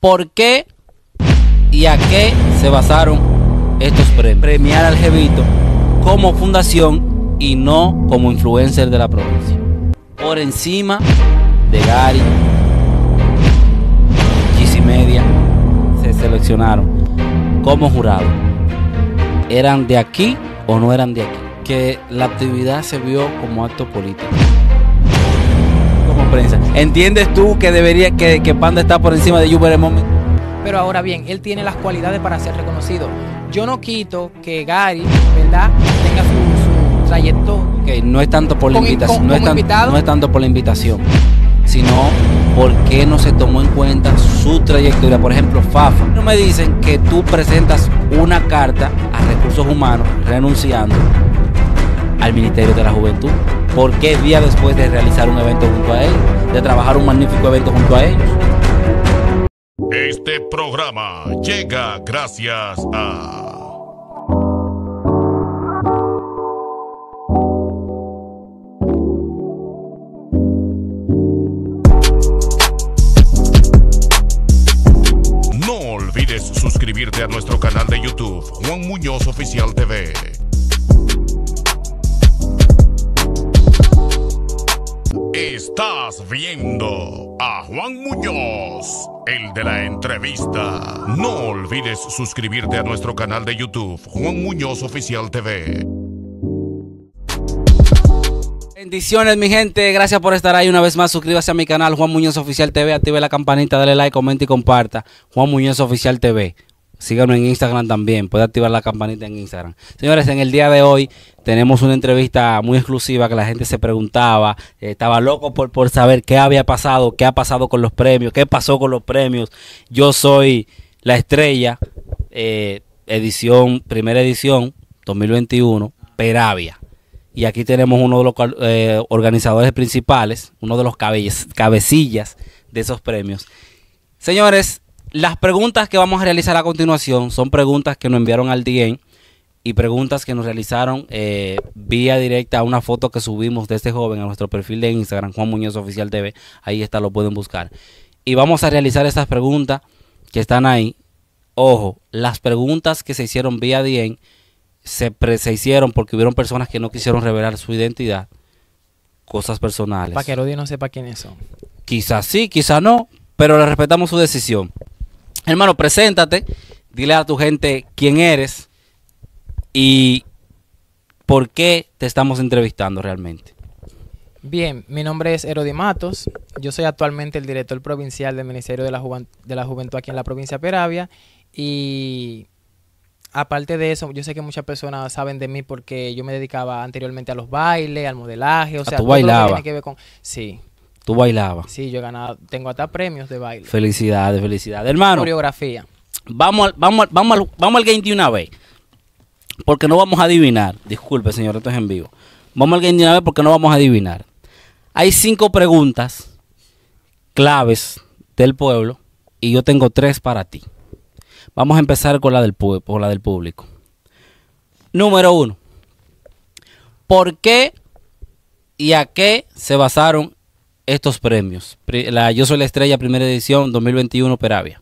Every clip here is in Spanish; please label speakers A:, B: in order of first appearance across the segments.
A: por qué y a qué se basaron estos premios. Premiar al Jevito como fundación y no como influencer de la provincia. Por encima de Gary, Gis Media, se seleccionaron como jurado. ¿Eran de aquí o no eran de aquí? Que la actividad se vio como acto político prensa. ¿Entiendes tú que debería que, Panda está por encima de Yuber en momento?
B: Pero ahora bien, él tiene las cualidades para ser reconocido. Yo no quito que Gary, ¿verdad?, tenga su, su trayecto.
A: que no es tanto por la invitación. No, es no es tanto por la invitación. Sino porque no se tomó en cuenta su trayectoria. Por ejemplo, Fafa. No me dicen que tú presentas una carta a recursos humanos renunciando al Ministerio de la Juventud. ¿por qué día después de realizar un evento junto a ellos, de trabajar un magnífico evento junto a ellos? Este programa llega gracias a... No olvides suscribirte a nuestro canal de YouTube, Juan Muñoz
B: Oficial TV. Estás viendo a Juan Muñoz,
A: el de la entrevista. No olvides suscribirte a nuestro canal de YouTube, Juan Muñoz Oficial TV. Bendiciones, mi gente. Gracias por estar ahí una vez más. Suscríbase a mi canal Juan Muñoz Oficial TV. Active la campanita, dale like, comenta y comparta. Juan Muñoz Oficial TV. Síganos en Instagram también. Puede activar la campanita en Instagram. Señores, en el día de hoy tenemos una entrevista muy exclusiva que la gente se preguntaba. Eh, estaba loco por, saber qué había pasado, qué ha pasado con los premios, qué pasó con los premios. Yo soy la estrella, eh, edición, primera edición, 2021, Peravia. Y aquí tenemos uno de los eh, organizadores principales, uno de los cabecillas de esos premios. Señores, las preguntas que vamos a realizar a continuación son preguntas que nos enviaron al DM y preguntas que nos realizaron eh, vía directa a una foto que subimos de este joven a nuestro perfil de Instagram, Juan Muñoz Oficial TV. Ahí está, lo pueden buscar. Y vamos a realizar estas preguntas que están ahí. Ojo, las preguntas que se hicieron vía DM se, se hicieron porque hubieron personas que no quisieron revelar su identidad, cosas personales. Para que
B: el odio no sepa quiénes son.
A: Quizás sí, quizás no, pero le respetamos su decisión. Hermano, preséntate, dile a tu gente quién eres y por qué te estamos entrevistando realmente.
B: Bien, mi nombre es Herodimatos. Matos, yo soy actualmente el director provincial del Ministerio de la, de la Juventud aquí en la provincia de Peravia y aparte de eso, yo sé que muchas personas saben de mí porque yo me dedicaba anteriormente a los bailes, al modelaje, o sea, todo lo que tiene que ver con... Sí,
A: Tú bailabas.
B: Sí, yo he ganado, tengo hasta premios de baile.
A: Felicidades, felicidades, hermano.
B: Coreografía. Vamos al, vamos vamos vamos al game de una vez.
A: Porque no vamos a adivinar. Disculpe, señor, esto es en vivo. Vamos al game de una vez porque no vamos a adivinar. Hay cinco preguntas claves del pueblo y yo tengo tres para ti. Vamos a empezar con la del, con la del público. Número uno. ¿Por qué y a qué se basaron estos premios? La Yo Soy la Estrella, primera edición, 2021, Peravia.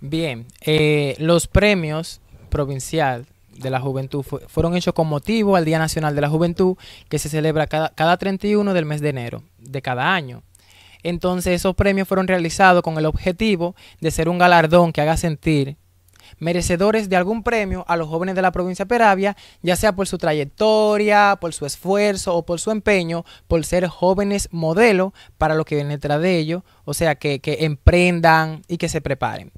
B: Bien, eh, los premios provincial de la juventud fueron hechos con motivo al Día Nacional de la Juventud, que se celebra cada 31 del mes de enero de cada año. Entonces esos premios fueron realizados con el objetivo de ser un galardón que haga sentir merecedores de algún premio a los jóvenes de la provincia de Peravia, ya sea por su trayectoria, por su esfuerzo o por su empeño, por ser jóvenes modelo para lo que viene detrás de ellos, o sea, que, que emprendan y que se preparen.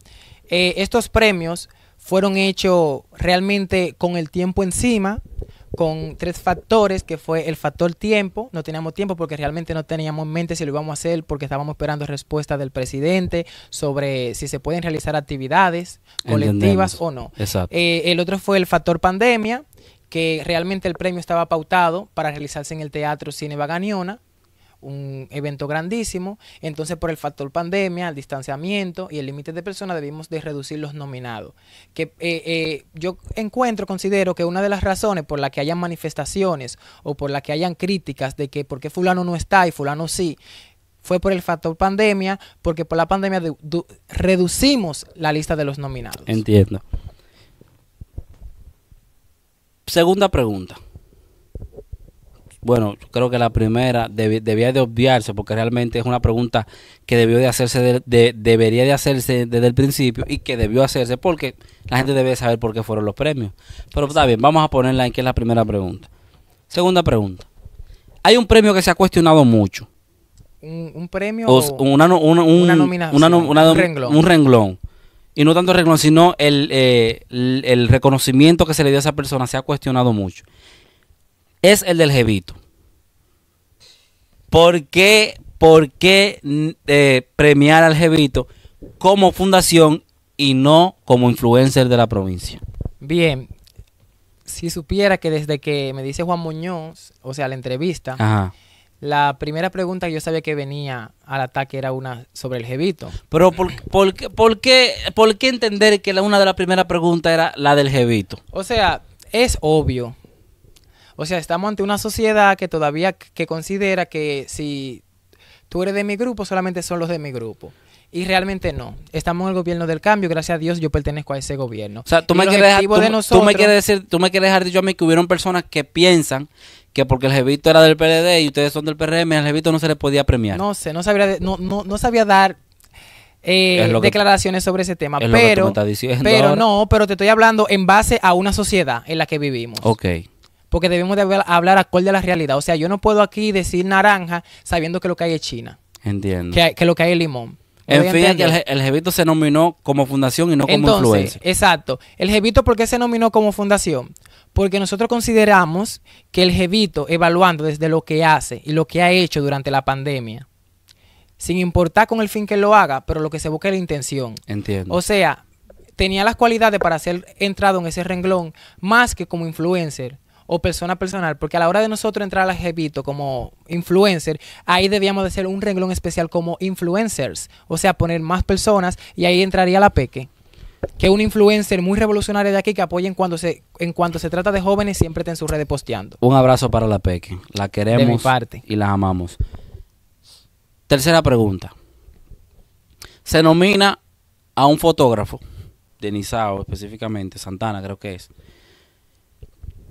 B: Eh, estos premios fueron hechos realmente con el tiempo encima, con tres factores, que fue el factor tiempo, no teníamos tiempo porque realmente no teníamos en mente si lo íbamos a hacer porque estábamos esperando respuesta del presidente sobre si se pueden realizar actividades colectivas o no. Eh, el otro fue el factor pandemia, que realmente el premio estaba pautado para realizarse en el Teatro Cine Baganiona, un evento grandísimo. Entonces, por el factor pandemia, el distanciamiento y el límite de personas, debimos de reducir los nominados. Que eh, eh, yo encuentro, considero que una de las razones por la que hayan manifestaciones o por la que hayan críticas de que por qué fulano no está y fulano sí, fue por el factor pandemia, porque por la pandemia reducimos la lista de los nominados.
A: Entiendo. Segunda pregunta. Bueno, creo que la primera debía de obviarse porque realmente es una pregunta que debió de hacerse, de, debería de hacerse desde el principio y que debió hacerse porque la gente debe saber por qué fueron los premios. Pero está bien, vamos a ponerla en que es la primera pregunta. Segunda pregunta. Hay un premio que se ha cuestionado mucho.
B: Un, premio o, una, nominación, un,
A: renglón. Y no tanto el renglón, sino eh, el reconocimiento que se le dio a esa persona se ha cuestionado mucho es el del jebito ¿Por qué, por eh, premiar al jevito como fundación y no como influencer de la provincia?
B: Bien, si supiera que desde que me dice Juan Muñoz, o sea, la entrevista, la primera pregunta que yo sabía que venía al ataque era una sobre el jebito Pero ¿por, qué, entender que la, una de las primeras preguntas era la del jebito O sea, es obvio. O sea, estamos ante una sociedad que todavía que considera que si tú eres de mi grupo, solamente son los de mi grupo. Y realmente no. Estamos en el gobierno del cambio. Gracias a Dios yo pertenezco a ese gobierno. O sea, tú, me quieres, dejar, tú, me quieres
A: decir, tú me quieres dejar dicho a mí que hubieron personas que piensan que porque el jevito era del PLD y ustedes son del PRM, el jevito no se le podía premiar.
B: No sé, no sabía, no, no, sabía dar eh, declaraciones sobre ese tema. pero, no, pero te estoy hablando en base a una sociedad en la que vivimos. Ok porque debemos de hablar acorde a la realidad. O sea, yo no puedo aquí decir naranja sabiendo que lo que hay es China. Entiendo. Que, lo que hay es limón. En fin, el,
A: el Jevito se nominó como fundación y no como Entonces,
B: Exacto. El Jevito, ¿por qué se nominó como fundación? Porque nosotros consideramos que el Jevito, evaluando desde lo que hace y lo que ha hecho durante la pandemia, sin importar con el fin que lo haga, pero lo que se busca es la intención. Entiendo. O sea, tenía las cualidades para ser entrado en ese renglón, más que como influencer, o persona personal, porque a la hora de nosotros entrar al jevito como influencer, ahí debíamos de hacer un renglón especial como influencers, o sea, poner más personas y ahí entraría la peque que es un influencer muy revolucionario de aquí que apoyen cuando se en cuanto se trata de jóvenes siempre está en sus redes posteando.
A: Un abrazo para la Peque, la queremos y la amamos. Tercera pregunta. Se nomina a un fotógrafo de específicamente, Santana creo que es,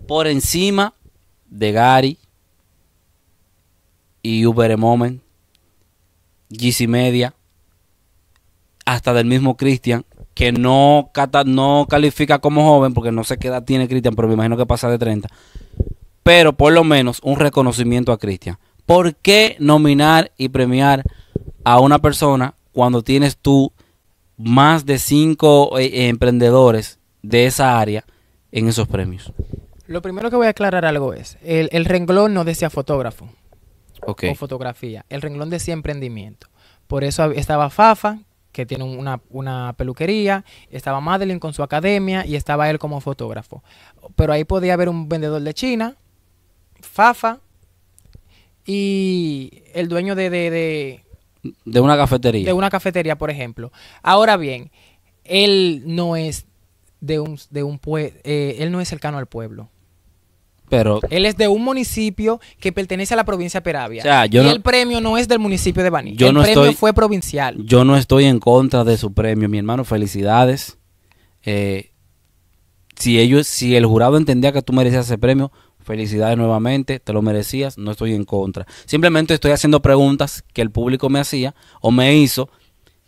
A: por encima de Gary y Uber Moment, GC Media, hasta del mismo Cristian que no, no califica como joven, porque no sé qué edad tiene Cristian pero me imagino que pasa de 30. Pero por lo menos un reconocimiento a Cristian ¿Por qué nominar y premiar a una persona cuando tienes tú más de cinco eh, eh, emprendedores de esa área en esos premios?
B: Lo primero que voy a aclarar algo es, el, renglón no decía fotógrafo o fotografía, el renglón decía emprendimiento. Por eso estaba Fafa, que tiene una, peluquería, estaba Madeline con su academia y estaba él como fotógrafo. Pero ahí podía haber un vendedor de China, Fafa, y el dueño de... De, de una cafetería. De una cafetería, por ejemplo. Ahora bien, él no es de un, de un eh, él no es cercano al pueblo. Pero él es de un municipio que pertenece a la provincia de Peravia. yo y el premio no es del municipio de Baní. el premio fue provincial.
A: Yo no estoy en contra de su premio, mi hermano. Felicidades. Eh, si ellos, si el jurado entendía que tú merecías ese premio, felicidades nuevamente, te lo merecías, no estoy en contra. Simplemente estoy haciendo preguntas que el público me hacía o me hizo,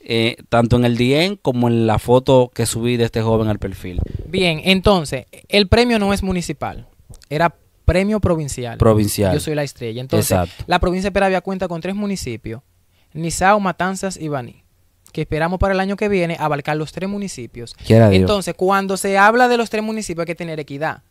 A: eh, tanto en el DN como en la foto que subí de este joven al perfil.
B: Bien, entonces, el premio no es municipal. Era premio provincial. Provincial. Yo soy la estrella. Entonces, Exacto. la provincia de Peravia cuenta con tres municipios, Nizao, Matanzas y Baní, que esperamos para el año que viene abarcar los tres municipios. Entonces, cuando se habla de los tres municipios hay que tener equidad.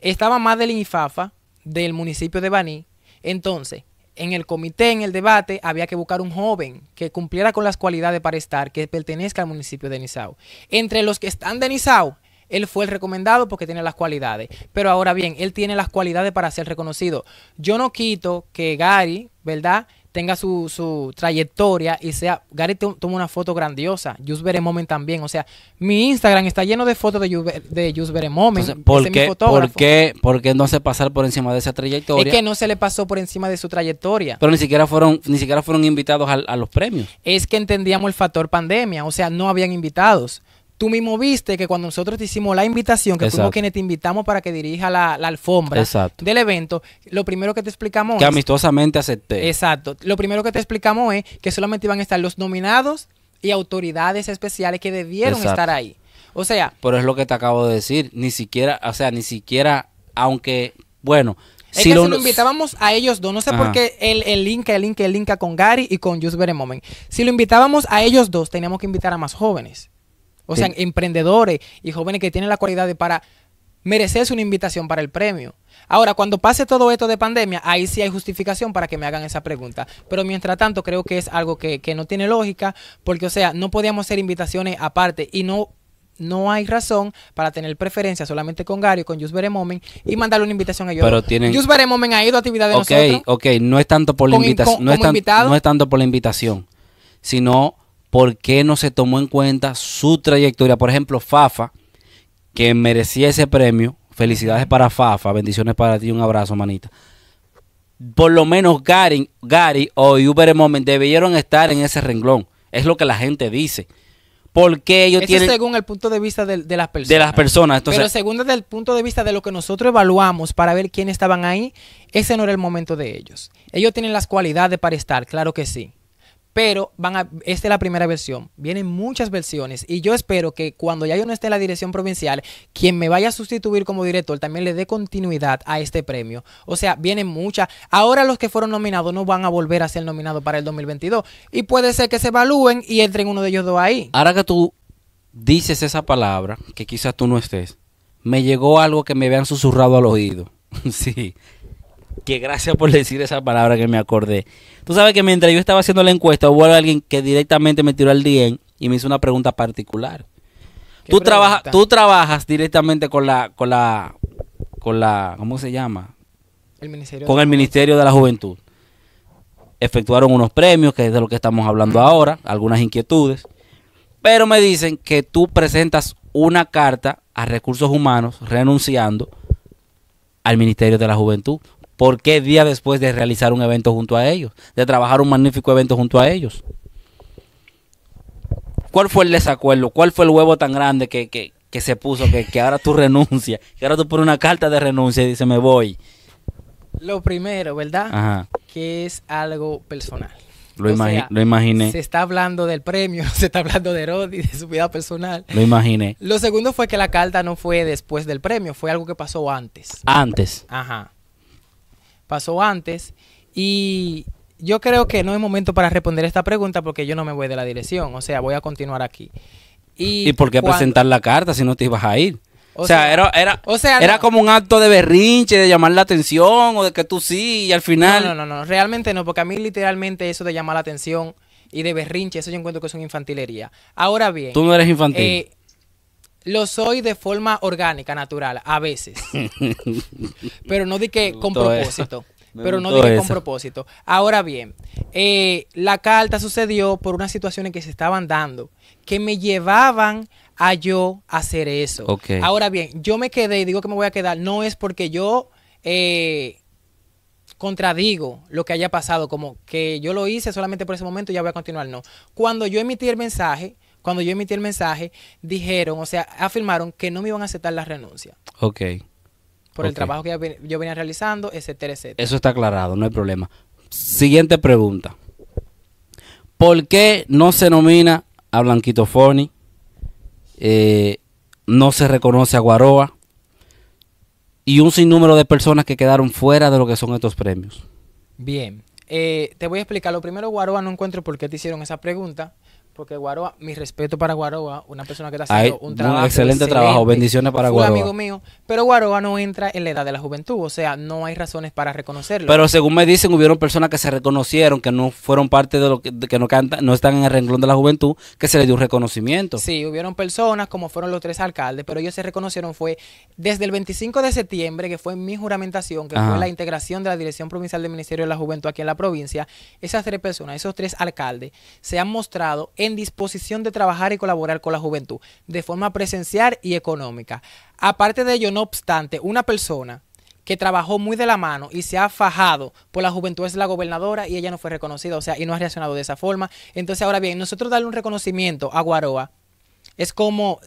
B: Estaba más del INFAFA, del municipio de Baní. Entonces, en el comité, en el debate, había que buscar un joven que cumpliera con las cualidades para estar, que pertenezca al municipio de Nizao. Entre los que están de Nizao, él fue el recomendado porque tiene las cualidades. Pero ahora bien, él tiene las cualidades para ser reconocido. Yo no quito que Gary, ¿verdad? tenga su, trayectoria y sea. Gary tomó una foto grandiosa. Just moment también. O sea, mi Instagram está lleno de fotos de, Just, de ¿por, qué, ¿por,
A: ¿Por qué no se pasar por encima de esa trayectoria? Es que no
B: se le pasó por encima de su trayectoria. Pero
A: ni siquiera fueron, ni siquiera fueron invitados a, a los premios.
B: Es que entendíamos el factor pandemia. O sea, no habían invitados. Tú mismo viste que cuando nosotros te hicimos la invitación, que fuimos quienes te invitamos para que dirija la, alfombra del evento, lo primero que te explicamos que
A: amistosamente acepté.
B: Exacto. Lo primero que te explicamos es que solamente iban a estar los nominados y autoridades especiales que debieron estar ahí. O sea.
A: Pero es lo que te acabo de decir. Ni siquiera, o sea, ni siquiera, aunque, bueno, si lo,
B: invitábamos a ellos dos, no sé por qué el, el link el Inca, el link con Gary y con Just Moment. Si lo invitábamos a ellos dos, teníamos que invitar a más jóvenes. O sea, emprendedores y jóvenes que tienen la cualidad de para merecerse una invitación para el premio. Ahora, cuando pase todo esto de pandemia, ahí sí hay justificación para que me hagan esa pregunta. Pero mientras tanto, creo que es algo que, no tiene lógica, porque, o sea, no podíamos hacer invitaciones aparte y no no hay razón para tener preferencia solamente con Gary, con Just Moment y mandarle una invitación a ellos. Pero tienen... Just ha ido a actividades de nosotros.
A: Ok, no es tanto por la invitación, no, no, es tanto por la invitación, sino por qué no se tomó en cuenta su trayectoria. Por ejemplo, Fafa, que merecía ese premio. Felicidades para Fafa, bendiciones para ti, un abrazo, manita. Por lo menos Gary, Gary o Uber Moment debieron estar en ese renglón. Es lo que la gente dice. Porque ellos es según
B: el punto de vista de, las personas. De las
A: personas. Entonces, Pero
B: según desde el punto de vista de lo que nosotros evaluamos para ver quiénes estaban ahí, ese no era el momento de ellos. Ellos tienen las cualidades para estar, claro que sí. Pero van a, esta es la primera versión. Vienen muchas versiones. Y yo espero que cuando ya yo no esté en la dirección provincial, quien me vaya a sustituir como director también le dé continuidad a este premio. O sea, vienen muchas. Ahora los que fueron nominados no van a volver a ser nominados para el 2022. Y puede ser que se evalúen y entren uno de ellos dos ahí.
A: Ahora que tú dices esa palabra, que quizás tú no estés, me llegó algo que me habían susurrado al oído. sí. Que gracias por decir esa palabra que me acordé. Tú sabes que mientras yo estaba haciendo la encuesta, hubo alguien que directamente me tiró al DM y me hizo una pregunta particular. Tú, trabajas tú trabajas directamente con la, con la, con la, ¿cómo se llama? con el Ministerio de la Juventud. Efectuaron unos premios, que es de lo que estamos hablando ahora, algunas inquietudes. Pero me dicen que tú presentas una carta a recursos humanos renunciando al Ministerio de la Juventud. ¿Por qué día después de realizar un evento junto a ellos? De trabajar un magnífico evento junto a ellos. ¿Cuál fue el desacuerdo? ¿Cuál fue el huevo tan grande que, se puso? Que, que, ahora tú renuncias. Que ahora tú pones una carta de renuncia y dices, me voy.
B: Lo primero, ¿verdad? Ajá. Que es algo personal.
A: Lo, lo, imaginé. Se
B: está hablando del premio, se está hablando de y de su vida personal. Lo imaginé. Lo segundo fue que la carta no fue después del premio, fue algo que pasó antes. Antes. Ajá pasó antes y yo creo que no es momento para responder esta pregunta porque yo no me voy de la dirección, o sea, voy a continuar aquí. ¿Y, ¿Y por qué presentar
A: la carta si no te ibas a ir?
B: O, sea, era, era, era como
A: un acto de berrinche, de llamar la atención o de que tú sí y al final... No, no, no,
B: realmente no, porque a mí literalmente eso de llamar la atención y de berrinche, eso yo encuentro que es una infantilería. Ahora bien... Tú no eres infantil. Eh, lo soy de forma orgánica, natural, a veces. Pero no di que con propósito. pero no dije con propósito. Ahora bien, eh, la carta sucedió por unas situaciones que se estaban dando, que me llevaban a yo hacer eso. Ahora bien, yo me quedé y digo que me voy a quedar, no es porque yo eh, contradigo lo que haya pasado, como que yo lo hice solamente por ese momento y ya voy a continuar, no. Cuando yo emití el mensaje, cuando yo emití el mensaje, dijeron, o sea, afirmaron que no me iban a aceptar la renuncia. Ok. Por el trabajo que yo venía realizando, etcétera, etcétera.
A: Eso está aclarado, no hay problema. Siguiente pregunta. ¿Por qué no se nomina a Blanquito Foni? Eh, no se reconoce a Guaroa y un sinnúmero de personas que quedaron fuera de lo que son estos premios.
B: Bien, eh, te voy a explicar. Lo primero, Guaroa, no encuentro por qué te hicieron esa pregunta, porque Guaroa, mi respeto para Guaroa, una persona que está haciendo un trabajo. excelente, trabajo, bendiciones para Guaroa. amigo mío, pero Guaroa no entra en la edad de la juventud, o sea, no hay razones para reconocerlo. Pero
A: según me dicen, hubieron personas que se reconocieron, que no fueron parte de lo que, no, canta, no están en el renglón de la juventud, que se les dio un reconocimiento.
B: Sí, hubieron personas como fueron los tres alcaldes, pero ellos se reconocieron fue desde el 25 de septiembre, que fue mi juramentación, que fue la integración de la Dirección Provincial del Ministerio de la Juventud aquí en la provincia. Esas tres personas, esos tres alcaldes, se han mostrado en disposición de trabajar y colaborar con la juventud de forma presencial y económica. Aparte de ello, no obstante, una persona que trabajó muy de la mano y se ha fajado por la juventud es la gobernadora y ella no fue reconocida, o sea, y no ha reaccionado de esa forma. Entonces, ahora bien, nosotros darle un reconocimiento a Guaroa es como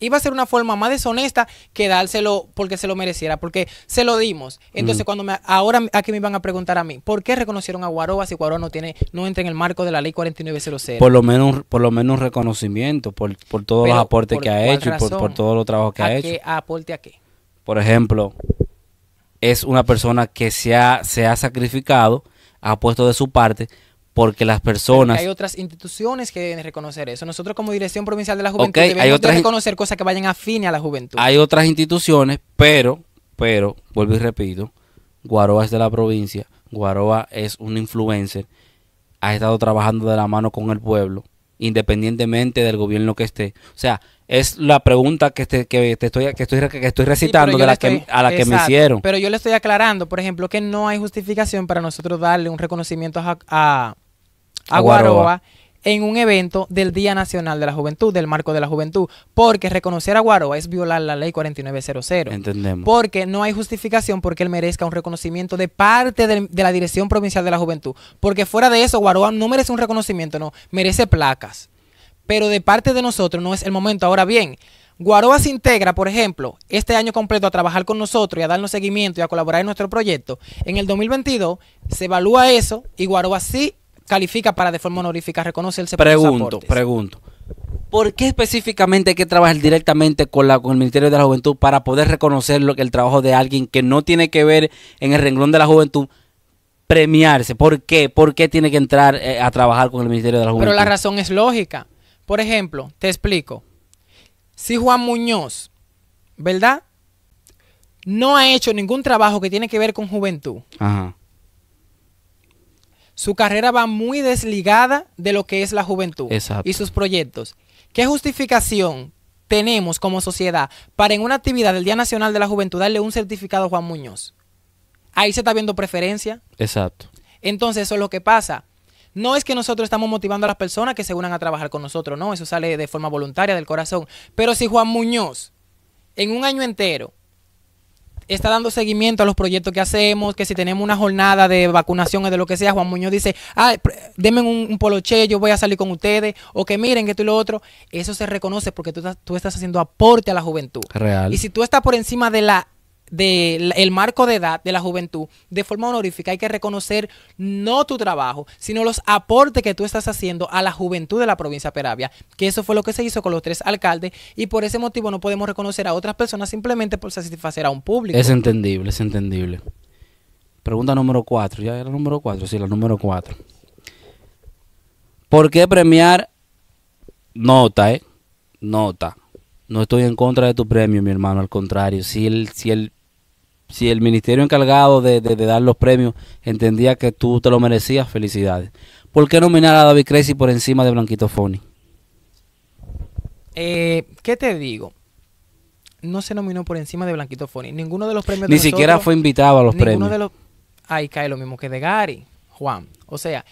B: iba a ser una forma más deshonesta que dárselo porque se lo mereciera, porque se lo dimos. Entonces, mm. cuando me, ahora aquí me van a preguntar a mí, ¿por qué reconocieron a Guaroba si Guaroba no tiene no entra en el marco de la ley 4900? Por lo
A: menos por lo menos un reconocimiento por, todos los aportes que ha hecho y por, por todos los trabajos que ha qué
B: hecho. aporte a qué?
A: Por ejemplo, es una persona que se ha, se ha sacrificado, ha puesto de su parte porque las personas... hay
B: otras instituciones que deben reconocer eso. Nosotros como Dirección Provincial de la Juventud debemos reconocer cosas que vayan afines a la juventud.
A: Hay otras instituciones, pero, pero, vuelvo y repito, Guaroa es de la provincia, Guaroa es un influencer, ha estado trabajando de la mano con el pueblo, independientemente del gobierno que esté. O sea, es la pregunta que, te, estoy, que estoy, recitando a la que me hicieron. Pero
B: yo le estoy aclarando, por ejemplo, que no hay justificación para nosotros darle un reconocimiento a
A: Guaroa
B: en un evento del Día Nacional de la Juventud, del Marco de la Juventud, porque reconocer a Guaroa es violar la ley 4900.
A: Entendemos. Porque
B: no hay justificación porque él merezca un reconocimiento de parte de, la Dirección Provincial de la Juventud, porque fuera de eso Guaroa no merece un reconocimiento, no, merece placas. Pero de parte de nosotros no es el momento. Ahora bien, Guaroa se integra, por ejemplo, este año completo a trabajar con nosotros y a darnos seguimiento y a colaborar en nuestro proyecto. En el 2022 se evalúa eso y Guaroa sí califica para de forma honorífica, reconocerse Pregunto,
A: pregunto. ¿Por qué específicamente hay que trabajar directamente con, la, con el Ministerio de la Juventud para poder reconocer lo que el trabajo de alguien que no tiene que ver en el renglón de la juventud premiarse? ¿Por qué? ¿Por qué tiene que entrar eh, a trabajar con el Ministerio de la Juventud? Pero la
B: razón es lógica. Por ejemplo, te explico. Si Juan Muñoz, ¿verdad? No ha hecho ningún trabajo que tiene que ver con juventud. Ajá su carrera va muy desligada de lo que es la juventud y sus proyectos. ¿Qué justificación tenemos como sociedad para en una actividad del Día Nacional de la Juventud darle un certificado a Juan Muñoz? Ahí se está viendo preferencia. Exacto. Entonces eso es lo que pasa. No es que nosotros estamos motivando a las personas que se unan a trabajar con nosotros, no, eso sale de forma voluntaria del corazón. Pero si Juan Muñoz en un año entero está dando seguimiento a los proyectos que hacemos, que si tenemos una jornada de vacunación o de lo que sea, Juan Muñoz dice, ah, denme un, un, poloche, yo voy a salir con ustedes, o que miren que tú y lo otro. Eso se reconoce porque tú estás, tú estás haciendo aporte a la juventud. Real. Y si tú estás por encima de la del marco de edad de la juventud de forma honorífica. Hay que reconocer no tu trabajo, sino los aportes que tú estás haciendo a la juventud de la provincia de Peravia, que eso fue lo que se hizo con los tres alcaldes y por ese motivo no podemos reconocer a otras personas simplemente por satisfacer a un público. Es
A: entendible, es entendible. Pregunta número cuatro, ya era la número cuatro, sí, la número cuatro. ¿Por qué premiar? Nota, ¿eh? Nota. No estoy en contra de tu premio, mi hermano, al contrario. Si el, si el si el ministerio encargado de, dar los premios entendía que tú te lo merecías, felicidades. ¿Por qué nominar a David Crazy por encima de Blanquito Foni?
B: Eh, ¿Qué te digo? No se nominó por encima de Blanquito Foni. Ninguno de los premios. Ni siquiera fue invitado a los ninguno premios. De los, ahí cae lo mismo que de Gary, Juan. O sea,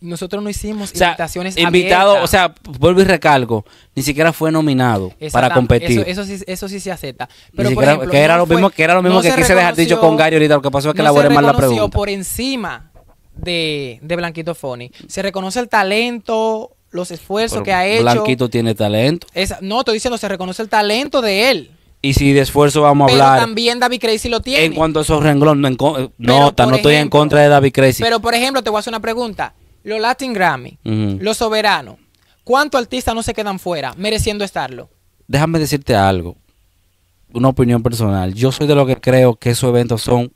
B: nosotros no hicimos invitaciones invitado, o sea,
A: vuelvo y recalco, ni siquiera fue nominado para competir.
B: Eso, sí, eso sí se acepta. Pero que, era lo mismo, que quise dejar dicho con Gary ahorita, lo que pasó es que no elaboré mal la pregunta. por encima de, de Blanquito Foni. Se reconoce el talento, los esfuerzos que ha hecho. Blanquito
A: tiene talento.
B: no, estoy diciendo, se reconoce el talento de él.
A: Y si de esfuerzo vamos a hablar.
B: también David Crazy lo tiene. En
A: cuanto a esos renglones, no, no estoy en contra de David Crazy.
B: Pero por ejemplo, te voy a hacer una pregunta los Latin Grammy, los soberanos, ¿cuántos artistas no se quedan fuera mereciendo estarlo?
A: Déjame decirte algo, una opinión personal. Yo soy de lo que creo que esos eventos son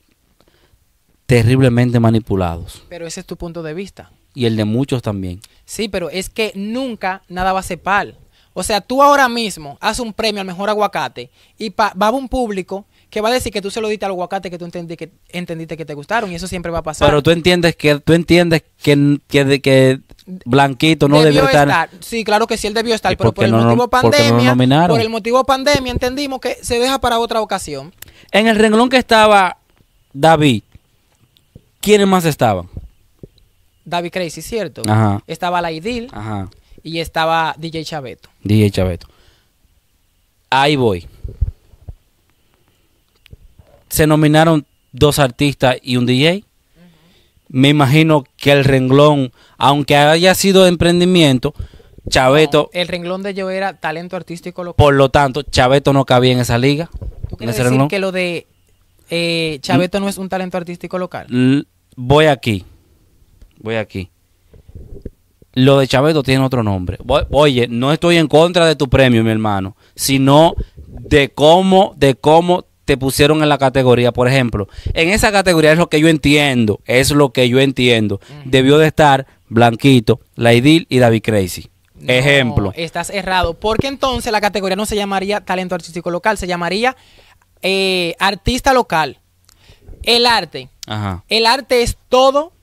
A: terriblemente manipulados.
B: Pero ese es tu punto de vista.
A: Y el de muchos también.
B: Sí, pero es que nunca nada va a ser pal. O sea, tú ahora mismo haces un premio al mejor aguacate y va a un público que va a decir que tú se lo diste al aguacate que tú entendí que, entendiste que te gustaron y eso siempre va a pasar. Pero tú
A: entiendes que tú entiendes que, que, Blanquito no debió, estar.
B: Sí, claro que sí, él debió estar, pero por el motivo pandemia, por el motivo pandemia entendimos que se deja para otra ocasión.
A: En el renglón que estaba David, ¿quiénes más estaban?
B: David Crazy, ¿cierto? Estaba La y estaba DJ Chabeto.
A: DJ Chabeto. Ahí voy se nominaron dos artistas y un DJ. Me imagino que el renglón, aunque haya sido de emprendimiento, Chaveto.
B: el renglón de yo era talento artístico local.
A: Por lo tanto, Chaveto no cabía en esa liga. ¿Tú decir que
B: lo de eh, Chaveto no es un talento artístico
A: local? voy aquí. Voy aquí. Lo de Chaveto tiene otro nombre. oye, no estoy en contra de tu premio, mi hermano, sino de cómo, de cómo te pusieron en la categoría, por ejemplo. En esa categoría es lo que yo entiendo, es lo que yo entiendo. Debió de estar Blanquito, Laidil y David Crazy. Ejemplo.
B: Estás errado. Porque entonces la categoría no se llamaría talento artístico local, se llamaría eh, artista local. El arte. El arte es todo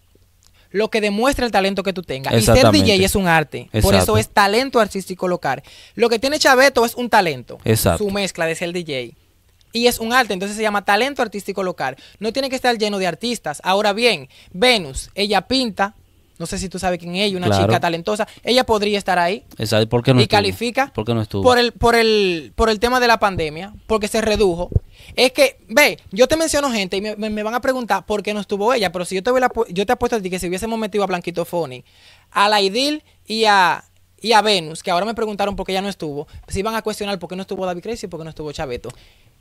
B: lo que demuestra el talento que tú tengas. Y ser DJ es un arte. Por eso es talento artístico local. Lo que tiene Chaveto es un talento. Su mezcla de ser DJ y es un arte, entonces se llama talento artístico local. No tiene que estar lleno de artistas. Ahora bien, Venus, ella pinta, no sé si tú sabes quién es ella, una chica talentosa. Ella podría estar ahí.
A: Exacto. ¿Por no y califica. ¿Por no estuvo? Por el,
B: por, el, por el tema de la pandemia, porque se redujo. Es que, ve, yo te menciono gente y me, van a preguntar por qué no estuvo ella, pero si yo te, yo te apuesto a ti que si hubiésemos metido a Blanquito Foni, a Laidil y a, y a Venus, que ahora me preguntaron por qué ella no estuvo, se iban a cuestionar por qué no estuvo David Crazy y por qué no estuvo Chaveto.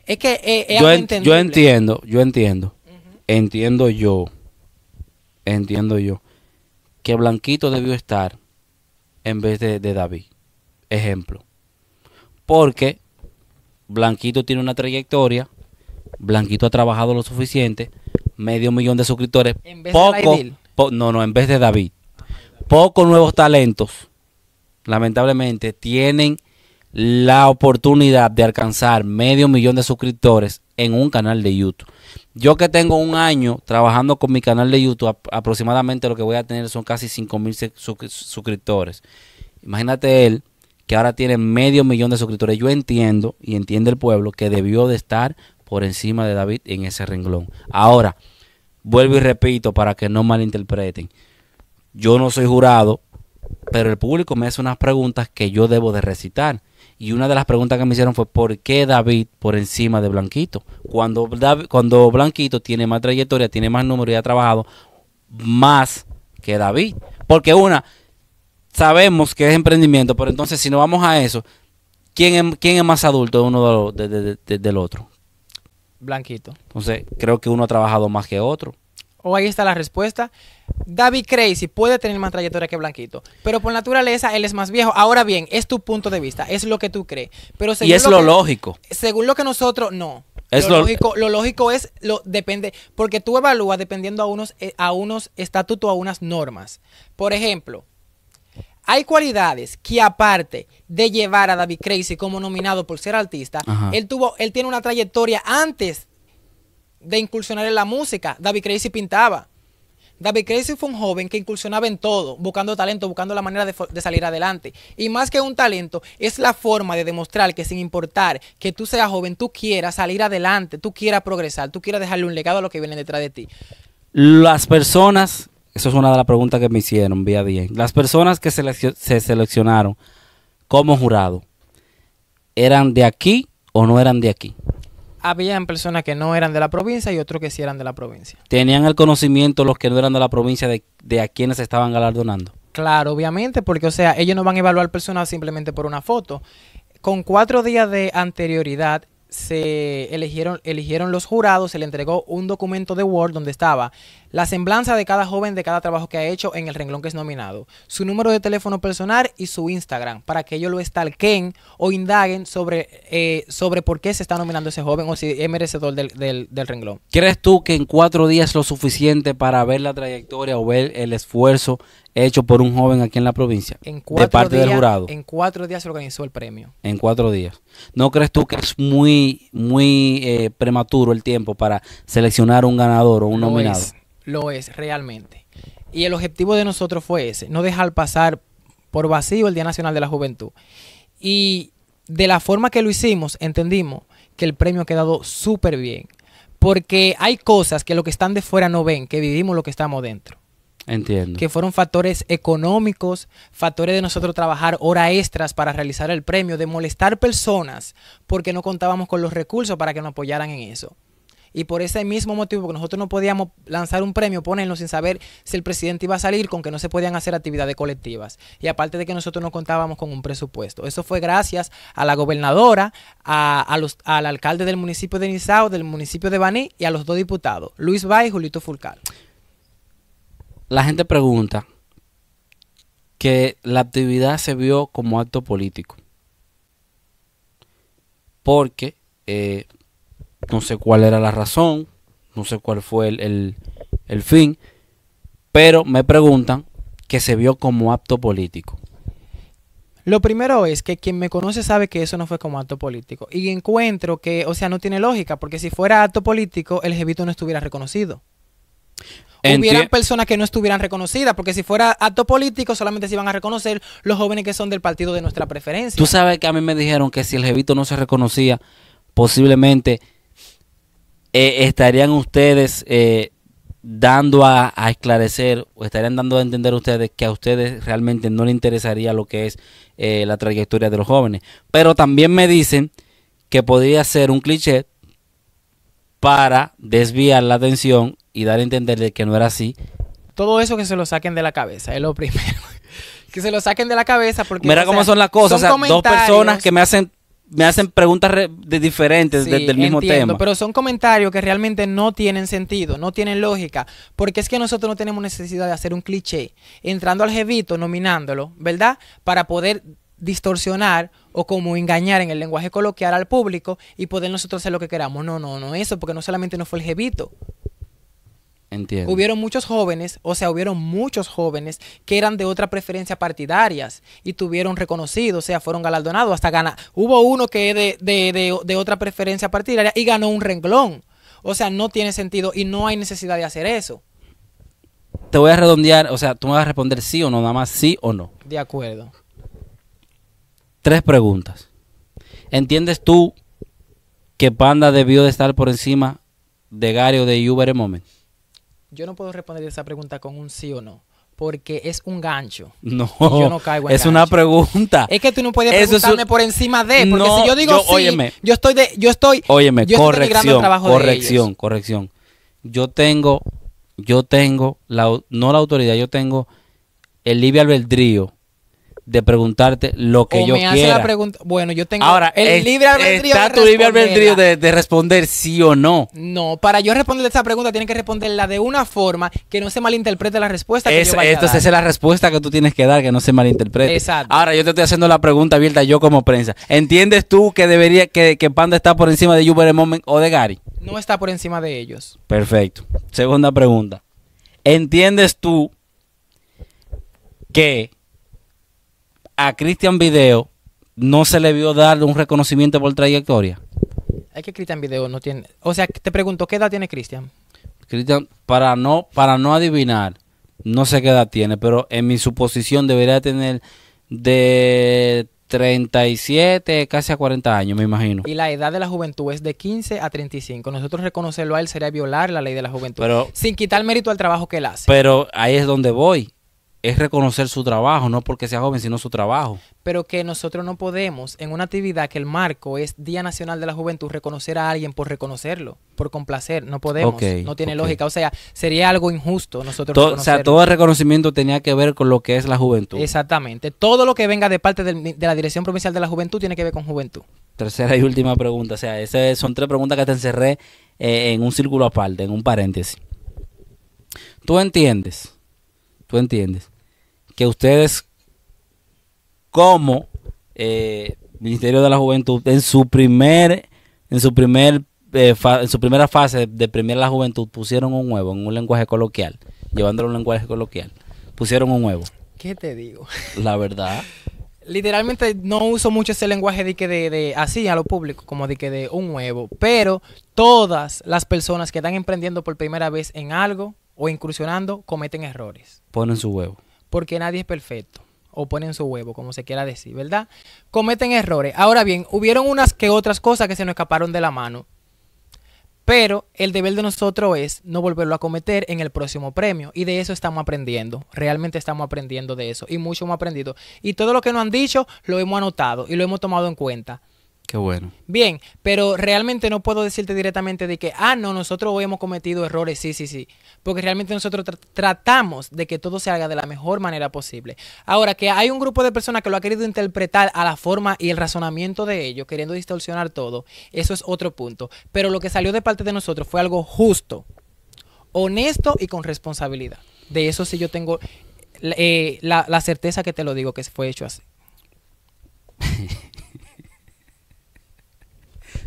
B: Es que eh, yo, entiendo, yo
A: entiendo. Entiendo yo. Entiendo yo. Que Blanquito debió estar en vez de, David. Ejemplo. Porque Blanquito tiene una trayectoria. Blanquito ha trabajado lo suficiente. Medio millón de suscriptores. En vez poco, de no, no, en vez de David. Pocos nuevos talentos, lamentablemente, tienen la oportunidad de alcanzar medio millón de suscriptores en un canal de YouTube. Yo que tengo un año trabajando con mi canal de YouTube, aproximadamente lo que voy a tener son casi 5 mil suscriptores. Imagínate él que ahora tiene medio millón de suscriptores. Yo entiendo y entiende el pueblo que debió de estar por encima de David en ese renglón. Ahora, vuelvo y repito para que no malinterpreten. Yo no soy jurado, pero el público me hace unas preguntas que yo debo de recitar. Y una de las preguntas que me hicieron fue ¿por qué David por encima de Blanquito? Cuando, cuando Blanquito tiene más trayectoria, tiene más número y ha trabajado más que David. Porque una, sabemos que es emprendimiento, pero entonces si no vamos a eso, ¿quién es, quién es más adulto uno de, del otro? Blanquito. Entonces creo que uno ha trabajado más que otro.
B: O ahí está la respuesta. David Crazy puede tener más trayectoria que Blanquito, pero por naturaleza él es más viejo. Ahora bien, es tu punto de vista, es lo que tú crees. Pero según y es lo, lógico. Según lo que nosotros, no. lo, lógico, lo lógico es, lo depende, porque tú evalúas dependiendo a unos, eh, a unos estatutos, a unas normas. Por ejemplo, hay cualidades que aparte de llevar a David Crazy como nominado por ser artista, él tuvo, él tiene una trayectoria antes de incursionar en la música. David Crazy pintaba. David Crazy fue un joven que incursionaba en todo, buscando talento, buscando la manera de, salir adelante. Y más que un talento, es la forma de demostrar que sin importar que tú seas joven, tú quieras salir adelante, tú quieras progresar, tú quieras dejarle un legado a lo que viene detrás de ti.
A: Las personas, eso es una de las preguntas que me hicieron vía 10, las personas que se seleccionaron como jurado, ¿eran de aquí o no eran de aquí?
B: habían personas que no eran de la provincia y otros que sí eran de la provincia.
A: ¿Tenían el conocimiento los que no eran de la provincia de, a quienes estaban galardonando?
B: Claro, obviamente, porque o sea, ellos no van a evaluar personas simplemente por una foto. Con cuatro días de anterioridad se eligieron, eligieron los jurados, se le entregó un documento de Word donde estaba la semblanza de cada joven de cada trabajo que ha hecho en el renglón que es nominado, su número de teléfono personal y su Instagram, para que ellos lo estalquen o indaguen sobre, eh, sobre por qué se está nominando ese joven o si es merecedor del, del, del renglón.
A: ¿Crees tú que en cuatro días es lo suficiente para ver la trayectoria o ver el esfuerzo hecho por un joven aquí en la provincia en de parte del jurado. En
B: cuatro días se organizó el premio.
A: En cuatro días. ¿No crees tú que es muy, muy eh, prematuro el tiempo para seleccionar un ganador o un nominado?
B: lo es realmente. Y el objetivo de nosotros fue ese, no dejar pasar por vacío el Día Nacional de la Juventud. Y de la forma que lo hicimos, entendimos que el premio ha quedado súper bien. Porque hay cosas que lo que están de fuera no ven, que vivimos lo que estamos dentro.
A: Entiendo. Que
B: fueron factores económicos, factores de nosotros trabajar horas extras para realizar el premio, de molestar personas porque no contábamos con los recursos para que nos apoyaran en eso. Y por ese mismo motivo, porque nosotros no podíamos lanzar un premio, ponerlo sin saber si el presidente iba a salir, con que no se podían hacer actividades colectivas. Y aparte de que nosotros no contábamos con un presupuesto. Eso fue gracias a la gobernadora, a, al alcalde del municipio de Nizao, del municipio de Baní y a los dos diputados, Luis Bay y Julito Fulcal.
A: La gente pregunta que la actividad se vio como acto político. Porque eh, no sé cuál era la razón, no sé cuál fue el, fin, pero me preguntan que se vio como acto político.
B: Lo primero es que quien me conoce sabe que eso no fue como acto político. Y encuentro que, o sea, no tiene lógica, porque si fuera acto político, el jevito no estuviera reconocido. Hubieran personas que no estuvieran reconocidas, porque si fuera acto político, solamente se iban a reconocer los jóvenes que son del partido de nuestra preferencia. Tú
A: sabes que a mí me dijeron que si el jevito no se reconocía, posiblemente eh, estarían ustedes eh, dando a, esclarecer o estarían dando a entender ustedes que a ustedes realmente no les interesaría lo que es eh, la trayectoria de los jóvenes. Pero también me dicen que podría ser un cliché para desviar la atención y dar a entender de que no era así.
B: Todo eso que se lo saquen de la cabeza es lo primero. que se lo saquen de la cabeza porque... Mira cómo son las cosas. dos personas
A: que me hacen me hacen preguntas de diferentes del mismo tema. Pero
B: son comentarios que realmente no tienen sentido, no tienen lógica, porque es que nosotros no tenemos necesidad de hacer un cliché entrando al jevito, nominándolo, ¿verdad? Para poder distorsionar o como engañar en el lenguaje coloquial al público y poder nosotros hacer lo que queramos. No, no, no, eso, porque no solamente no fue el jevito,
A: Entiendo. Hubieron
B: muchos jóvenes, o sea, hubieron muchos jóvenes que eran de otra preferencia partidaria y tuvieron reconocido, o sea, fueron galardonados hasta ganar. Hubo uno que es de, de, de, otra preferencia partidaria y ganó un renglón. O sea, no tiene sentido y no hay necesidad de hacer eso.
A: Te voy a redondear, o sea, tú me vas a responder sí o no, nada más sí o no.
B: De acuerdo.
A: Tres preguntas. ¿Entiendes tú que Panda debió de estar por encima de Gary o de Uber en
B: yo no puedo responder esa pregunta con un sí o no. Porque es un gancho. No. Es una
A: pregunta. Es
B: que tú no puedes preguntarme por encima de. Porque si yo digo sí,
A: yo estoy de, yo
B: estoy. Óyeme, corrección, corrección,
A: corrección. Yo tengo, yo tengo la, no la autoridad, yo tengo el Libia albedrío de preguntarte lo que yo me pregunta.
B: Bueno, yo tengo Ahora, el libre albedrío. Está tu libre albedrío de,
A: responder sí o no.
B: No, para yo responder esa pregunta tienes que responderla de una forma que no se malinterprete la respuesta que es, yo es
A: la respuesta que tú tienes que dar, que no se malinterprete. Exacto. Ahora, yo te estoy haciendo la pregunta abierta yo como prensa. ¿Entiendes tú que debería que, Panda está por encima de Uber Moment o de Gary?
B: No está por encima de ellos.
A: Perfecto. Segunda pregunta. ¿Entiendes tú que a Cristian Video no se le vio dar un reconocimiento por trayectoria.
B: Es que Cristian Video no tiene. O sea, te pregunto, ¿qué edad tiene Cristian?
A: Cristian, para no, para no adivinar, no sé qué edad tiene, pero en mi suposición debería tener de 37, casi a 40 años, me imagino.
B: Y la edad de la juventud es de 15 a 35. Nosotros reconocerlo a él sería violar la ley de la juventud. Pero, sin quitar mérito al trabajo que él hace.
A: Pero ahí es donde voy es reconocer su trabajo, no porque sea joven, sino su trabajo.
B: Pero que nosotros no podemos, en una actividad que el marco es Día Nacional de la Juventud, reconocer a alguien por reconocerlo, por complacer. No podemos, no tiene lógica. O sea, sería algo injusto nosotros. o sea, todo el
A: reconocimiento tenía que ver con lo que es la juventud.
B: Exactamente. Todo lo que venga de parte de, la Dirección Provincial de la Juventud tiene que ver con juventud.
A: Tercera y última pregunta. O sea, esas son tres preguntas que te encerré eh, en un círculo aparte, en un paréntesis. ¿Tú entiendes? ¿Tú entiendes? que ustedes como eh, Ministerio de la Juventud en su primer en su primer eh, en su primera fase de premiar la juventud pusieron un huevo en un lenguaje coloquial, llevándolo un lenguaje coloquial. Pusieron un huevo.
B: ¿Qué te digo?
A: La verdad.
B: Literalmente no uso mucho ese lenguaje de que de, así a lo público, como de que de un huevo, pero todas las personas que están emprendiendo por primera vez en algo o incursionando cometen errores.
A: Ponen su huevo
B: porque nadie es perfecto. O ponen su huevo, como se quiera decir, ¿verdad? Cometen errores. Ahora bien, hubieron unas que otras cosas que se nos escaparon de la mano. Pero el deber de nosotros es no volverlo a cometer en el próximo premio. Y de eso estamos aprendiendo. Realmente estamos aprendiendo de eso. Y mucho hemos aprendido. Y todo lo que nos han dicho lo hemos anotado y lo hemos tomado en cuenta. Qué bueno. Bien, pero realmente no puedo decirte directamente de que, ah, no, nosotros hoy hemos cometido errores, sí, sí, sí. Porque realmente nosotros tratamos de que todo se haga de la mejor manera posible. Ahora, que hay un grupo de personas que lo ha querido interpretar a la forma y el razonamiento de ellos, queriendo distorsionar todo, eso es otro punto. Pero lo que salió de parte de nosotros fue algo justo, honesto y con responsabilidad. De eso sí yo tengo eh, la, la certeza que te lo digo, que fue hecho así.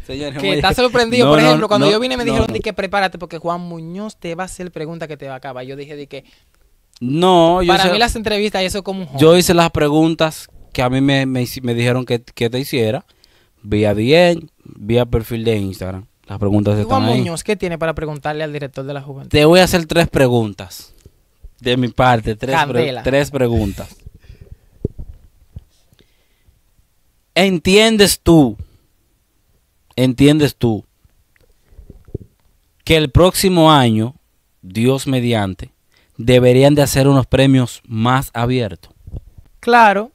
A: que está sorprendido, por ejemplo, cuando yo vine me dijeron que
B: prepárate porque Juan Muñoz te va a hacer preguntas que te va a acabar. Yo dije de que
A: no, yo para mí las entrevistas eso como Yo hice las preguntas que a mí me, me, dijeron que, te hiciera vía bien, vía perfil de Instagram. Las preguntas de Juan Muñoz,
B: ¿qué tiene para preguntarle al director de la juventud?
A: Te voy a hacer tres preguntas. De mi parte, tres, tres preguntas. ¿Entiendes tú entiendes tú que el próximo año, Dios mediante, deberían de hacer unos premios más abiertos?
B: Claro,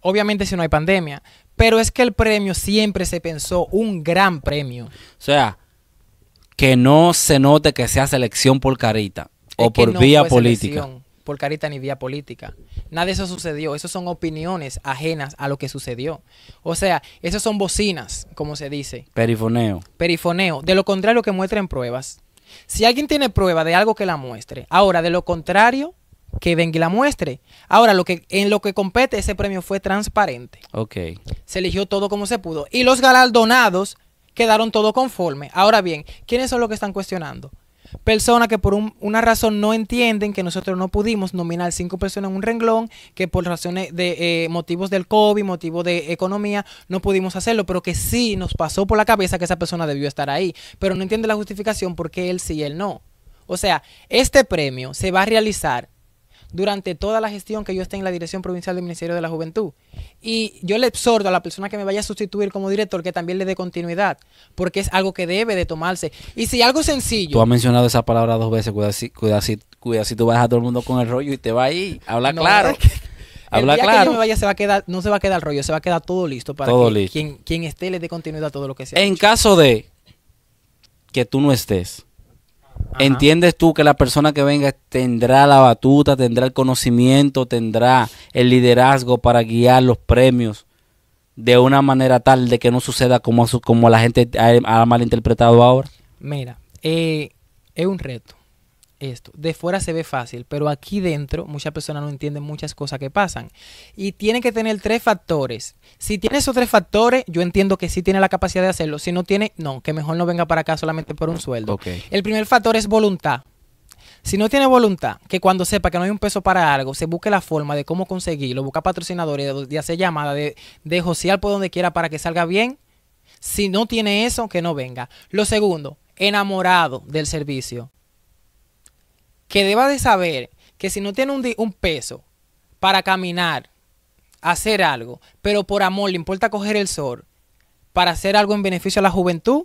B: obviamente si no hay pandemia, pero es que el premio siempre se pensó un gran premio. O sea,
A: que no se note que sea selección por carita o por vía política
B: por carita ni vía política. Nada de eso sucedió. Esas son opiniones ajenas a lo que sucedió. O sea, esas son bocinas, como se dice.
A: Perifoneo.
B: Perifoneo. De lo contrario, que muestren pruebas. Si alguien tiene prueba de algo, que la muestre. Ahora, de lo contrario, que venga y la muestre. Ahora, lo que, en lo que compete, ese premio fue transparente. Ok. Se eligió todo como se pudo. Y los galardonados quedaron todo conforme. Ahora bien, ¿quiénes son los que están cuestionando? personas que por una razón no entienden que nosotros no pudimos nominar cinco personas en un renglón, que por razones de eh, motivos del COVID, motivos de economía, no pudimos hacerlo, pero que sí nos pasó por la cabeza que esa persona debió estar ahí, pero no entiende la justificación porque él sí y él no. O sea, este premio se va a realizar durante toda la gestión que yo esté en la Dirección Provincial del Ministerio de la Juventud. Y yo le exhorto a la persona que me vaya a sustituir como director que también le dé continuidad, porque es algo que debe de tomarse. Y si algo sencillo... Tú has
A: mencionado esa palabra dos veces, cuidado si, cuida si, cuida si tú vas a todo el mundo con el rollo y te va ahí, habla claro.
B: habla el día Que me vaya se va quedar, no se va a quedar el rollo, se va a quedar todo listo para que Quien, quien esté le dé continuidad a todo lo que sea. En
A: caso de que tú no estés, ¿Entiendes tú que la persona que venga tendrá la batuta, tendrá el conocimiento, tendrá el liderazgo para guiar los premios de una manera tal de que no suceda como, como la gente ha, malinterpretado ahora?
B: Mira, eh, es un reto esto. De fuera se ve fácil, pero aquí dentro muchas personas no entienden muchas cosas que pasan. Y tiene que tener tres factores. Si tiene esos tres factores, yo entiendo que sí tiene la capacidad de hacerlo. Si no tiene, no, que mejor no venga para acá solamente por un sueldo. El primer factor es voluntad. Si no tiene voluntad, que cuando sepa que no hay un peso para algo, se busque la forma de cómo conseguirlo, Busca patrocinadores, de, hacer llamada de, de josear por donde quiera para que salga bien. Si no tiene eso, que no venga. Lo segundo, enamorado del servicio que deba de saber que si no tiene un, peso para caminar, hacer algo, pero por amor le importa coger el sol para hacer algo en beneficio a la juventud,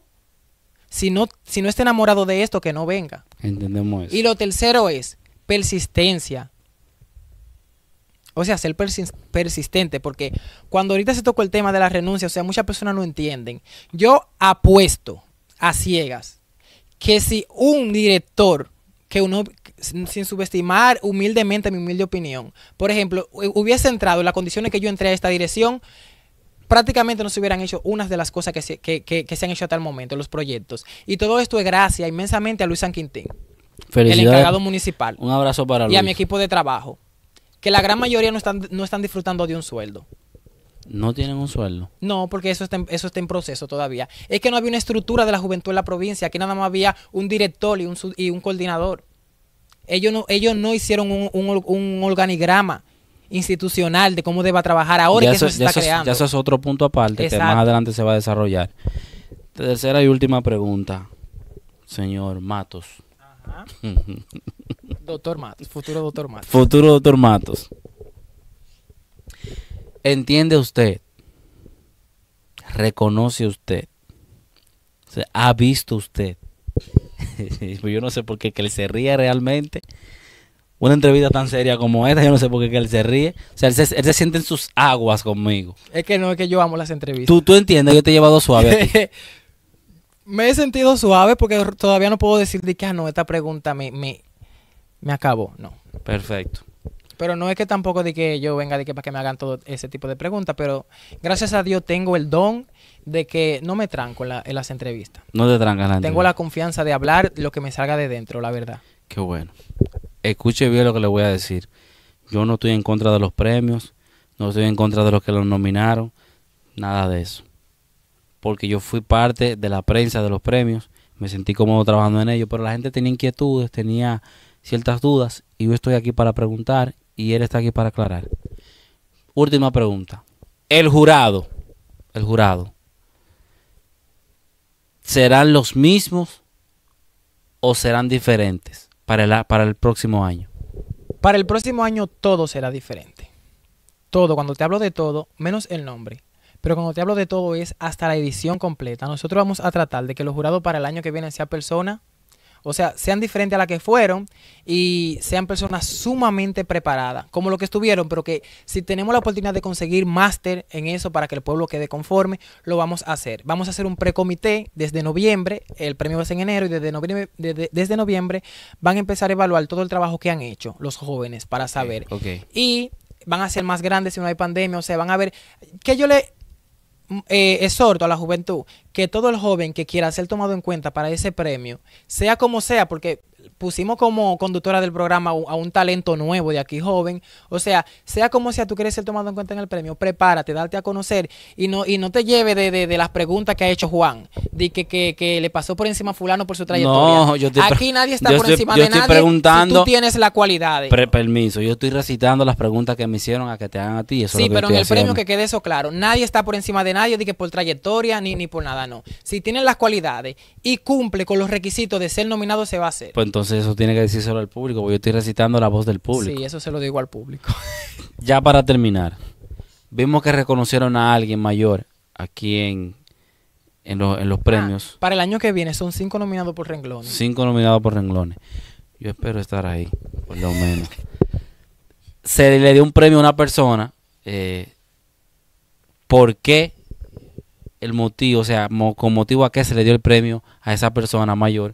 B: si no, si no está enamorado de esto, que no venga.
A: Entendemos eso.
B: Y lo tercero es persistencia. O sea, ser persistente, porque cuando ahorita se tocó el tema de la renuncia, o sea, muchas personas no entienden. Yo apuesto a ciegas que si un director que uno, sin subestimar humildemente mi humilde opinión, por ejemplo, hubiese entrado en las condiciones que yo entré a esta dirección, prácticamente no se hubieran hecho unas de las cosas que se, que, se han hecho hasta el momento, los proyectos. Y todo esto es gracias inmensamente a Luis San Quintín, el encargado municipal. Un
A: abrazo para Luis. Y a mi
B: equipo de trabajo, que la gran mayoría no están, no están disfrutando de un sueldo.
A: No tienen un sueldo.
B: No, porque eso está, en, eso está en proceso todavía. Es que no había una estructura de la juventud en la provincia. Aquí nada más había un director y un, y un coordinador. Ellos no, ellos no hicieron un, organigrama institucional de cómo deba trabajar ahora eso, es
A: otro punto aparte que más adelante se va a desarrollar. Tercera y última pregunta, señor Matos.
B: doctor Matos, futuro doctor Matos. Futuro
A: doctor Matos entiende usted, reconoce usted, ha visto usted. yo no sé por qué que él se ríe realmente. Una entrevista tan seria como esta, yo no sé por qué que él se ríe. O sea, él se, siente en sus aguas conmigo.
B: Es que no, es que yo amo las entrevistas. Tú,
A: tú entiendes, yo te he llevado suave.
B: me he sentido suave porque todavía no puedo decir que, ah, no, esta pregunta me, me, me acabó. No. Perfecto. Pero no es que tampoco de que yo venga de que para que me hagan todo ese tipo de preguntas, pero gracias a Dios tengo el don de que no me tranco en, las entrevistas.
A: No te trancas Tengo
B: la confianza de hablar lo que me salga de dentro, la verdad.
A: Qué bueno. Escuche bien lo que le voy a decir. Yo no estoy en contra de los premios, no estoy en contra de los que los nominaron, nada de eso. Porque yo fui parte de la prensa de los premios, me sentí cómodo trabajando en ello, pero la gente tenía inquietudes, tenía ciertas dudas y yo estoy aquí para preguntar y él está aquí para aclarar. Última pregunta. El jurado, el jurado, ¿serán los mismos o serán diferentes para el, para el próximo año?
B: Para el próximo año todo será diferente. Todo, cuando te hablo de todo, menos el nombre. Pero cuando te hablo de todo es hasta la edición completa. Nosotros vamos a tratar de que los jurados para el año que viene sea persona. O sea, sean diferentes a la que fueron y sean personas sumamente preparadas, como lo que estuvieron, pero que si tenemos la oportunidad de conseguir máster en eso para que el pueblo quede conforme, lo vamos a hacer. Vamos a hacer un precomité desde noviembre, el premio va a ser en enero y desde noviembre, desde, noviembre van a empezar a evaluar todo el trabajo que han hecho los jóvenes para saber. Y van a ser más grandes si no hay pandemia, o sea, van a ver que yo le mm, eh, exhorto a la juventud que todo el joven que quiera ser tomado en cuenta para ese premio, sea como sea, porque pusimos como conductora del programa a un talento nuevo de aquí joven, o sea, sea como sea, tú quieres ser tomado en cuenta en el premio, prepárate, date a conocer y no y no te lleve de, las preguntas que ha hecho Juan, de que, le pasó por encima a fulano por su trayectoria. No, yo aquí nadie está por encima yo de estoy nadie. Preguntando, tú tienes la cualidad.
A: permiso, yo estoy recitando las preguntas que me hicieron a que te hagan a ti. sí, pero en el premio que
B: quede eso claro, nadie está por encima de nadie, de que por trayectoria ni, ni por nada si tiene las cualidades y cumple con los requisitos de ser nominado, se va a hacer.
A: Pues entonces eso tiene que decírselo al público, porque yo estoy recitando la voz del público.
B: Sí, eso se lo digo al público.
A: ya para terminar, vimos que reconocieron a alguien mayor aquí en, en, los ah, premios.
B: para el año que viene son cinco nominados por renglones.
A: Cinco nominados por renglones. Yo espero estar ahí, por lo menos. se le dio un premio a una persona. Eh, ¿Por qué el motivo, o sea, con motivo a qué se le dio el premio a esa persona mayor.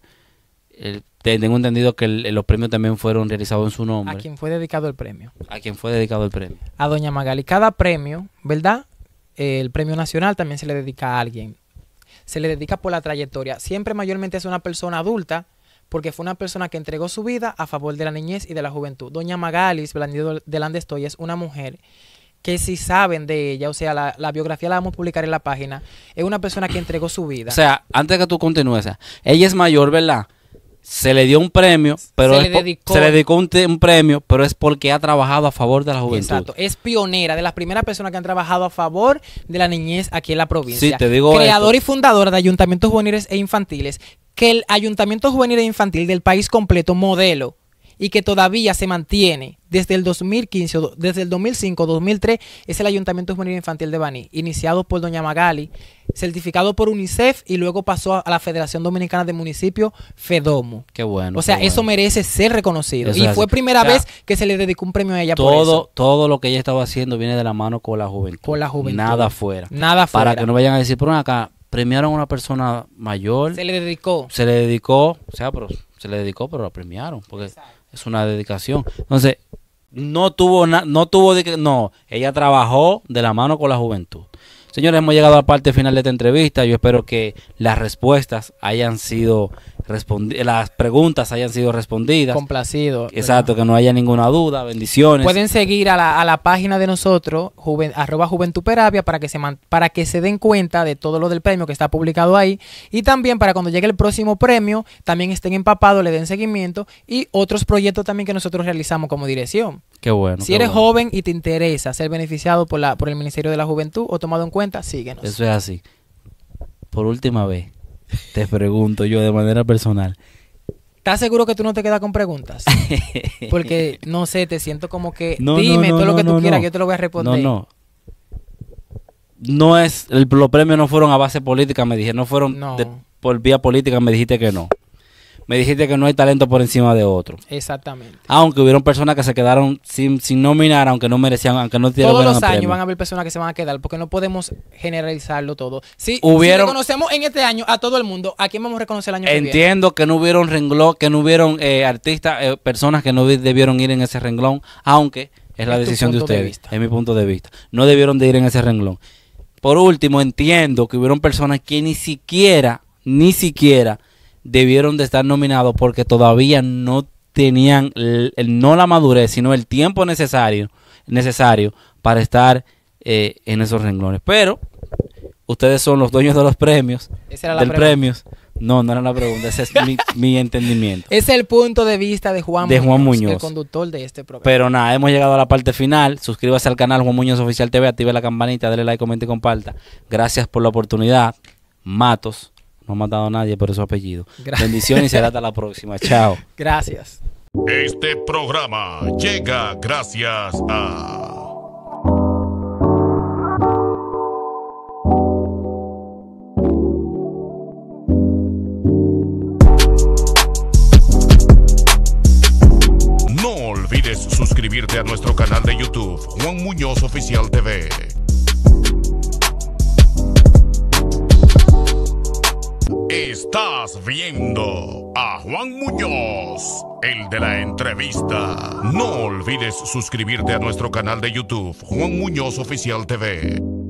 A: tengo entendido que los premios también fueron realizados en su nombre. A quién
B: fue dedicado el premio.
A: A quién fue dedicado el premio.
B: A Doña Magali. Cada premio, ¿verdad? El premio nacional también se le dedica a alguien. Se le dedica por la trayectoria. Siempre mayormente es una persona adulta, porque fue una persona que entregó su vida a favor de la niñez y de la juventud. Doña Magalis Blandido de estoy, es una mujer que si saben de ella, o sea, la, biografía la vamos a publicar en la página, es una persona que entregó su vida. O sea,
A: antes que tú continúes, ella es mayor, ¿verdad? Se le dio un premio, pero se, le, dedicó, un, premio, pero es porque ha trabajado a favor de la juventud. Exacto,
B: es pionera de las primeras personas que han trabajado a favor de la niñez aquí en la provincia. Sí, te digo. Creadora y fundadora de ayuntamientos juveniles e infantiles, que el ayuntamiento juvenil e infantil del país completo modelo y que todavía se mantiene desde el 2015, desde el 2005, 2003, es el Ayuntamiento Juvenil Infantil de Bani iniciado por Doña Magali, certificado por UNICEF y luego pasó a la Federación Dominicana de Municipios, FEDOMO. Qué bueno. O sea, eso merece ser reconocido. y fue primera vez que se le dedicó un premio a ella todo, por eso.
A: Todo lo que ella estaba haciendo viene de la mano con la juventud. Con la juventud. Nada fuera. Nada fuera. Para que no vayan a decir, por una, acá, premiaron a una persona mayor. Se le dedicó. Se le dedicó, o sea, pero se le dedicó, pero la premiaron. Porque... Exacto es una dedicación. Entonces, no tuvo nada, no tuvo de, no, ella trabajó de la mano con la juventud. Señores, hemos llegado a la parte final de esta entrevista. Yo espero que las respuestas hayan sido las preguntas hayan sido respondidas. Complacido. Exacto, que no haya ninguna duda, bendiciones. Pueden
B: seguir a la, página de nosotros, juven, arroba peravia para que, se man, para que se den cuenta de todo lo del premio que está publicado ahí. Y también para cuando llegue el próximo premio, también estén empapados, le den seguimiento y otros proyectos también que nosotros realizamos como dirección.
A: Qué bueno. Si eres
B: joven y te interesa ser beneficiado por, la, por el Ministerio de la Juventud o tomado en cuenta, síguenos. Eso
A: es así. Por última vez, te pregunto yo de manera personal.
B: ¿Estás seguro que tú no te quedas con preguntas? Porque, no sé, te siento como que dime todo lo que tú quieras, yo te lo voy a responder. No,
A: no. No es, los premios no fueron a base política, me dije, no fueron por vía política, me dijiste que no me dijiste que no hay talento por encima de otro. Exactamente. Aunque hubieron personas que se quedaron sin, sin nominar, aunque no merecían, aunque no Todos los años van a
B: haber personas que se van a quedar, porque no podemos generalizarlo todo. Si, hubieron, reconocemos en este año a todo el mundo, ¿a quién vamos a reconocer el año entiendo que viene?
A: Entiendo que no hubieron renglón, que no hubieron eh, artistas, eh, personas que no debieron ir en ese renglón, aunque es, la decisión de ustedes. es mi punto de vista. No debieron de ir en ese renglón. Por último, entiendo que hubieron personas que ni siquiera, ni siquiera debieron de estar nominados porque todavía no tenían el, no la madurez, sino el tiempo necesario, necesario para estar eh, en esos renglones. Pero ustedes son los dueños de los premios, ¿Esa era del premios. No, no era la pregunta, ese es mi, mi, entendimiento.
B: Es el punto de vista de Juan, de Muñoz, Juan Muñoz, el conductor de este programa.
A: Pero nada, hemos llegado a la parte final. Suscríbase al canal Juan Muñoz Oficial TV, active la campanita, dale like, comente y comparta. Gracias por la oportunidad. Matos. No ha matado a nadie por su apellido. Bendiciones y será hasta la próxima. Chao.
B: Gracias. Este programa llega gracias a...
A: No olvides suscribirte a
B: nuestro canal de YouTube, Juan Muñoz Oficial TV. Estás viendo a Juan Muñoz, el de la entrevista. No olvides
A: suscribirte a nuestro canal de YouTube, Juan Muñoz Oficial TV.